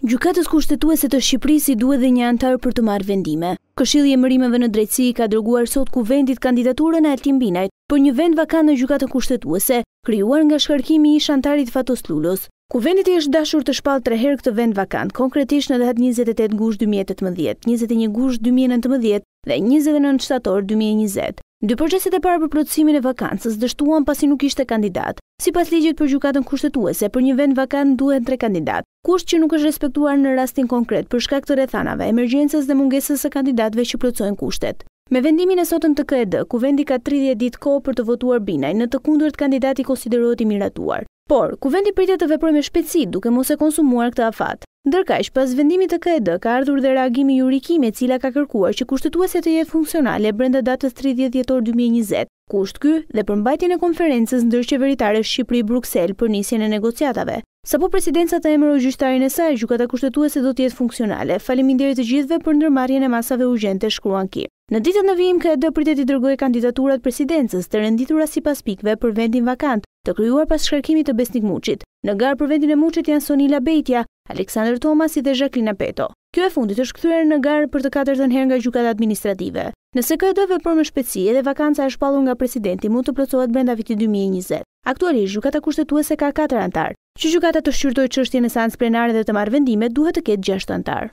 Gjukatës kushtetuese të Shqipërisi duhet dhe një antarë për të marrë vendime. Këshilje mërimeve në drejtësi ka dërguar sot ku vendit kandidaturën e altim binajt, për një vend vakant në gjukatën kushtetuese, kryuar nga shkarkimi i shantarit Fatos Lullos. Ku vendit i është dashur të shpalë të reherë këtë vend vakan, konkretisht në dhehet 28 gush 2018, 21 gush 2019 dhe 29 shtator 2020. Dy përgjësit e para për plotësimin e vakancës dështuan pasi nuk ishte kandidat. Si pas ligjit për gjukatën kushtetuese, për një vend vakant duhet tre kandidat. Kusht që nuk është respektuar në rastin konkret për shkak të rrethanave, emergjencës dhe mungesës së kandidatëve që plotësojnë kushtet. Me vendimin e sotëm të KED, kuvendi ka 30 ditë kohë për të votuar binaj, në të kundërt kandidati konsiderohet i miratuar. Por, kuvendi pritet të veprojë me shpejtësi duke mos e konsumuar këtë afat. Ndërkaq, pas vendimit të KED, ka ardhur dhe reagimi i e cila ka kërkuar që kushtetuese të jetë funksionale brenda datës 30 dhjetor 2020, kusht ky dhe përmbajtjen e konferencës ndërqeveritare Shqipëri-Bruksel për nisjen e negociatave. Sapo presidenca të emërojë gjyqtarin e saj, gjykata kushtetuese do të jetë funksionale. Faleminderit të gjithëve për ndërmarrjen e masave urgjente shkruan ki. Në ditën në vijim, KED pritet të dërgojë kandidaturat presidencës të renditura sipas pikëve për vendin vakant, të krijuar pas shkarkimit të Besnik Muçit. Në garë për vendin e Muçit janë Sonila Bejtja, Aleksandr Tomasi dhe Jacqueline Peto. Kjo e fundit është kthyer në garë për të katërtën herë nga gjykata administrative. Nëse dëve për më shpejtësi dhe vakanca e shpallur nga presidenti mund të plotësohet brenda vitit 2020. Aktualisht gjykata kushtetuese ka 4 anëtar. Që gjykata të shqyrtojë çështjen në seancës plenare dhe të marrë vendime duhet të ketë 6 anëtar.